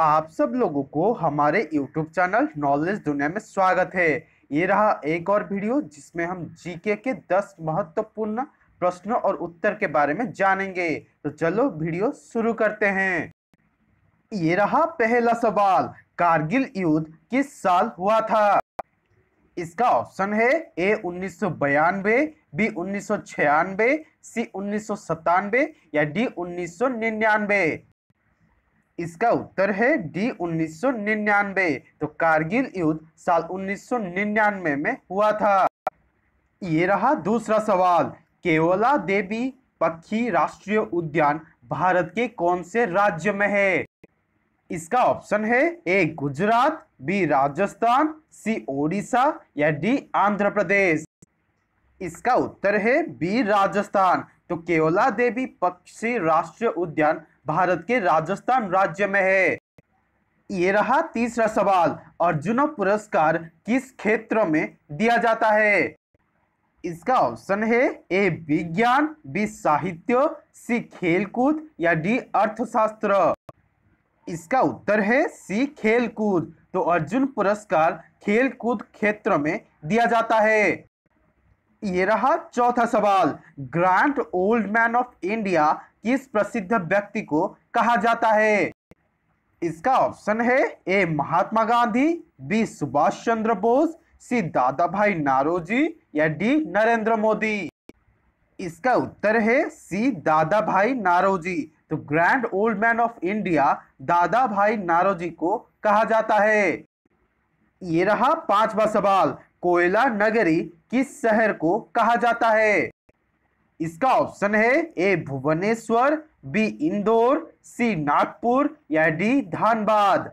आप सब लोगों को हमारे YouTube चैनल नॉलेज दुनिया में स्वागत है ये रहा एक और वीडियो जिसमें हम जीके के 10 महत्वपूर्ण प्रश्नों और उत्तर के बारे में जानेंगे तो चलो वीडियो शुरू करते हैं ये रहा पहला सवाल कारगिल युद्ध किस साल हुआ था इसका ऑप्शन है ए उन्नीस बी उन्नीस सी उन्नीस या डी उन्नीस इसका उत्तर है डी 1999 तो कारगिल युद्ध साल 1999 में हुआ था ये रहा दूसरा सवाल केवला देवी पक्षी राष्ट्रीय उद्यान भारत के कौन से राज्य में है इसका ऑप्शन है A Gujarat B Rajasthan C Odisha या डी आंध्र प्रदेश इसका उत्तर है बी राजस्थान तो केवला देवी पक्षी राष्ट्रीय उद्यान भारत के राजस्थान राज्य में है ये रहा तीसरा सवाल अर्जुन पुरस्कार किस क्षेत्र में दिया जाता है इसका ऑप्शन है ए विज्ञान बी साहित्य सी खेलकूद या डी अर्थशास्त्र इसका उत्तर है सी खेलकूद तो अर्जुन पुरस्कार खेलकूद क्षेत्र में दिया जाता है ये रहा चौथा सवाल grand old man of India किस प्रसिद्ध व्यक्ति को कहा जाता है इसका ऑप्शन है A Mahatma Gandhi B Subhash Chandra Bose C Dada Bhai Naoroji या डी नरेंद्र मोदी इसका उत्तर है सी दादा भाई नारोजी तो grand old man of India Dada Bhai Naoroji को कहा जाता है ये रहा पांचवा सवाल कोयला नगरी किस शहर को कहा जाता है इसका ऑप्शन है A Bhubaneswar B Indore C Nagpur या डी धानबाद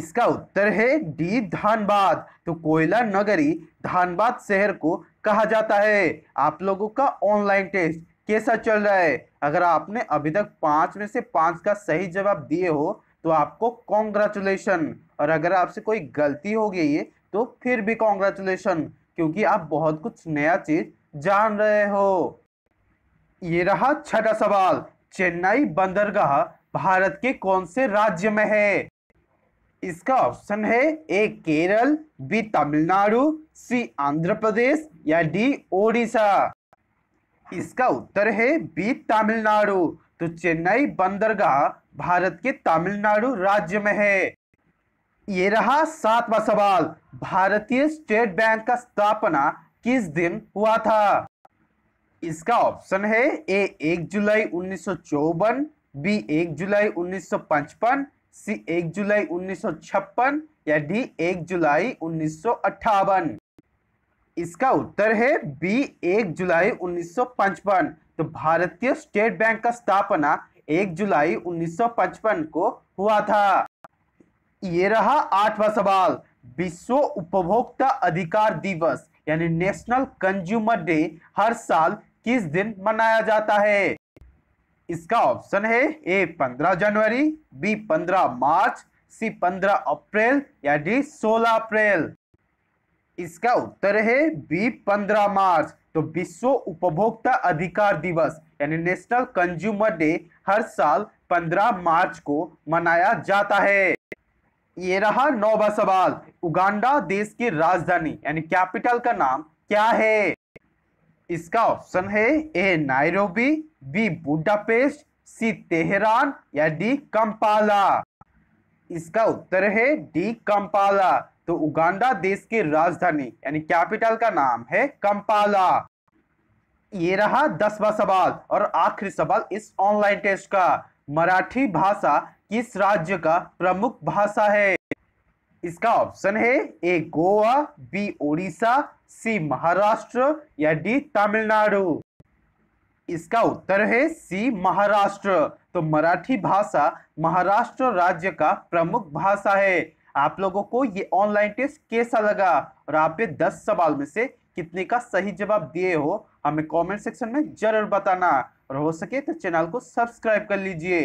इसका उत्तर है डी धानबाद तो कोयला नगरी धानबाद शहर को कहा जाता है आप लोगों का ऑनलाइन टेस्ट कैसा चल रहा है अगर आपने अभी तक पांच में से पांच का सही जवाब दिए हो तो आपको कॉन्ग्रेचुलेशन और अगर आपसे कोई गलती हो गई है तो फिर भी कॉन्ग्रेचुलेशन क्योंकि आप बहुत कुछ नया चीज़ जान रहे हो ये रहा छठा सवाल चेन्नई बंदरगाह भारत के कौन से राज्य में है इसका ऑप्शन है A Kerala B Tamil Nadu C Andhra Pradesh या डी ओडिशा इसका उत्तर है बी तमिलनाडु तो चेन्नई बंदरगाह भारत के तमिलनाडु राज्य में है ये रहा सातवां सवाल भारतीय स्टेट बैंक का स्थापना किस दिन हुआ था इसका ऑप्शन है ए एक जुलाई उन्नीस बी एक जुलाई उन्नीस सी एक जुलाई उन्नीस या डी एक जुलाई उन्नीस इसका उत्तर है बी एक जुलाई उन्नीस तो भारतीय स्टेट बैंक का स्थापना एक जुलाई 1955 को हुआ था ये रहा आठवां सवाल विश्व उपभोक्ता अधिकार दिवस यानी नेशनल कंज्यूमर डे हर साल किस दिन मनाया जाता है इसका ऑप्शन है ए 15 जनवरी बी 15 मार्च सी 15 अप्रैल या डी 16 अप्रैल इसका उत्तर है बी 15 मार्च तो विश्व उपभोक्ता अधिकार दिवस यानी नेशनल कंज्यूमर डे हर साल 15 मार्च को मनाया जाता है ये रहा नौवा सवाल उगांडा देश की राजधानी यानी कैपिटल का नाम क्या है इसका ऑप्शन है A Nairobi B Budapest C Tehran या डी कंपाला इसका उत्तर है डी कंपाला तो उगांडा देश की राजधानी यानी कैपिटल का नाम है कंपाला ये रहा दसवा सवाल और आखिरी सवाल इस ऑनलाइन टेस्ट का मराठी भाषा किस राज्य का प्रमुख भाषा है इसका ऑप्शन है A Goa B Odisha C Maharashtra या डी तमिलनाडु इसका उत्तर है सी महाराष्ट्र तो मराठी भाषा महाराष्ट्र राज्य का प्रमुख भाषा है आप लोगों को ये ऑनलाइन टेस्ट कैसा लगा और आप ये दस सवाल में से कितने का सही जवाब दिए हो हमें कमेंट सेक्शन में जरूर बताना और हो सके तो चैनल को सब्सक्राइब कर लीजिए